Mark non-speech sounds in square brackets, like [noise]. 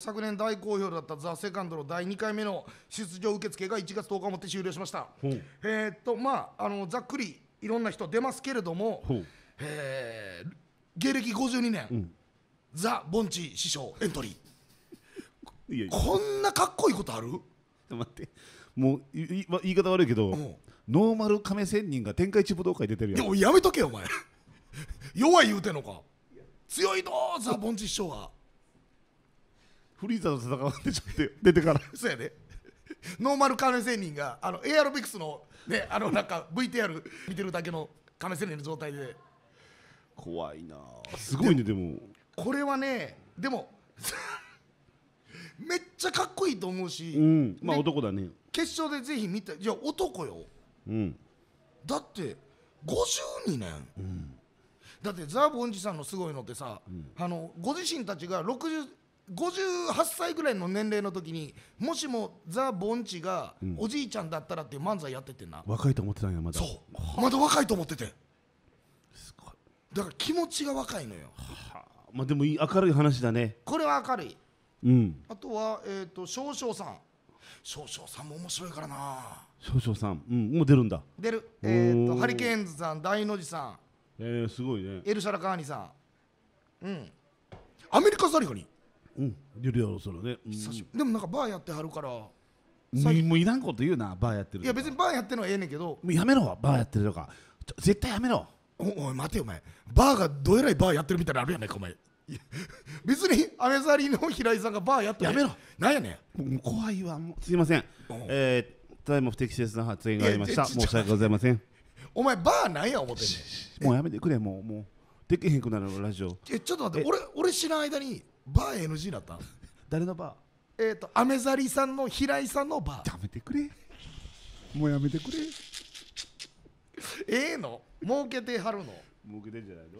昨年大好評だった「ザ・セカンドの第2回目の出場受付が1月10日をもって終了しましたえー、っとまああのざっくりいろんな人出ますけれども、えー、芸歴52年、うん、ザ・ボンチ師匠エントリー [laughs] こんなかっこいいことある待ってもう言い方悪いけど、うん、ノーマル亀仙人が天下一武道会出てるやんやめとけよお前 [laughs] 弱い言うてんのか強いぞザ・ボンチ師匠はフリーザと戦うんでしょって出てからそうやでノーマル亀仙人があの a r ク x のねあのなんか VTR 見てるだけの亀仙人の状態で怖いなすごいねでもこれはねでも [laughs] めっちゃかっこいいと思うし、うん、まあ男だね決勝でぜひ見たいや男よ、うん、だって52年、うん、だってザ・ボンジさんのすごいのってさ、うん、あのご自身たちが60 58歳ぐらいの年齢の時にもしもザ・ボンチがおじいちゃんだったらっていう漫才やっててんな、若いと思ってたんやまだそうまだ若いと思っててすごいだから気持ちが若いのよはあまあでもいい明るい話だねこれは明るい、うん、あとはえっ、ー、と少々さん少々さんも面白いからな少々さん、うん、もう出るんだ出るえっ、ー、とハリケーンズさん大の字さんえー、すごいねエルシャラカーニさんうんアメリカザリガニうん出るやそね、うん、でもなんかバーやってはるからもういらんこと言うなバーやってるいや別にバーやってるのはええねんけどもうやめろバーやってるとか絶対やめろおおい待てよお前バーがどえらいバーやってるみたいなのあるやないかお前別にアメザリの平井さんがバーやってやめろなんやねんもう怖いわもうすいません、えー、ただいま不適切な発言がありました申し訳ございませんお前バーなんや思ってんねんもうやめてくれもうもうできへんくなるラジオえちょっと待って俺俺知らん間にバー NG だったの誰のバーえっ、ー、とアメザリさんの平井さんのバーやめてくれもうやめてくれええの儲けてはるの儲けてんじゃないの